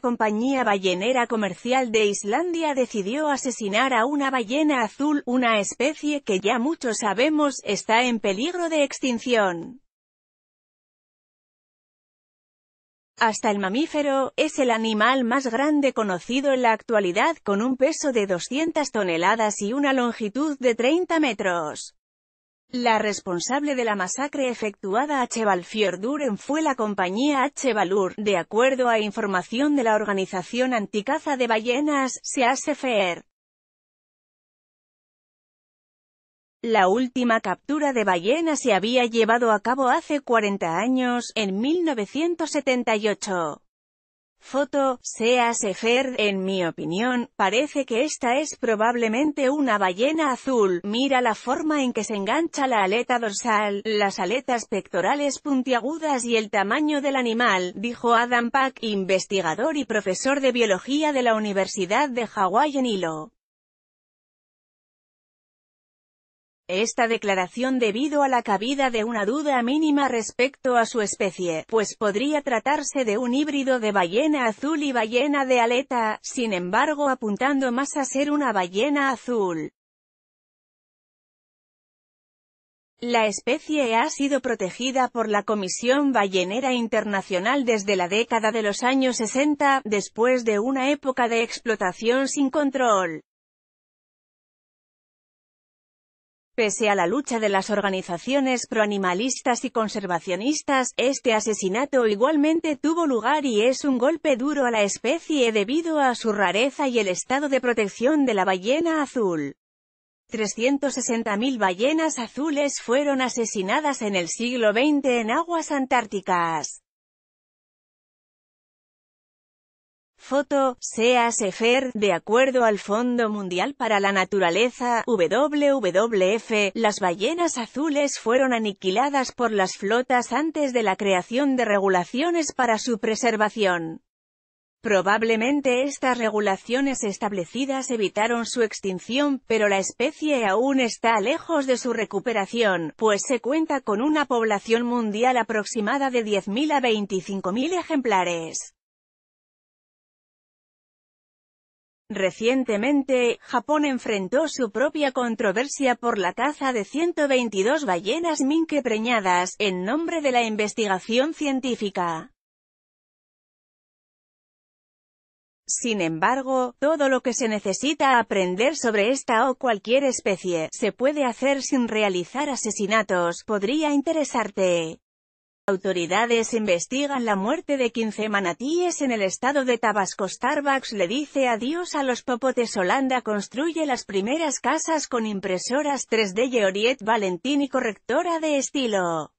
compañía ballenera comercial de Islandia decidió asesinar a una ballena azul, una especie que ya muchos sabemos, está en peligro de extinción. Hasta el mamífero, es el animal más grande conocido en la actualidad con un peso de 200 toneladas y una longitud de 30 metros. La responsable de la masacre efectuada a Chevalfiorduren fue la compañía Chevalur, de acuerdo a información de la organización anticaza de ballenas, SEASFER. La última captura de ballenas se había llevado a cabo hace 40 años, en 1978. Foto, Sea Sefer, en mi opinión, parece que esta es probablemente una ballena azul, mira la forma en que se engancha la aleta dorsal, las aletas pectorales puntiagudas y el tamaño del animal, dijo Adam Pack, investigador y profesor de biología de la Universidad de Hawái en Hilo. esta declaración debido a la cabida de una duda mínima respecto a su especie, pues podría tratarse de un híbrido de ballena azul y ballena de aleta, sin embargo apuntando más a ser una ballena azul. La especie ha sido protegida por la Comisión Ballenera Internacional desde la década de los años 60, después de una época de explotación sin control. Pese a la lucha de las organizaciones proanimalistas y conservacionistas, este asesinato igualmente tuvo lugar y es un golpe duro a la especie debido a su rareza y el estado de protección de la ballena azul. 360.000 ballenas azules fueron asesinadas en el siglo XX en aguas antárticas. Foto, Sea e de acuerdo al Fondo Mundial para la Naturaleza, WWF, las ballenas azules fueron aniquiladas por las flotas antes de la creación de regulaciones para su preservación. Probablemente estas regulaciones establecidas evitaron su extinción, pero la especie aún está lejos de su recuperación, pues se cuenta con una población mundial aproximada de 10.000 a 25.000 ejemplares. Recientemente, Japón enfrentó su propia controversia por la caza de 122 ballenas minke preñadas, en nombre de la investigación científica. Sin embargo, todo lo que se necesita aprender sobre esta o cualquier especie, se puede hacer sin realizar asesinatos, podría interesarte. Autoridades investigan la muerte de 15 manatíes en el estado de Tabasco. Starbucks le dice adiós a los popotes. Holanda construye las primeras casas con impresoras 3D. Valentín y correctora de estilo.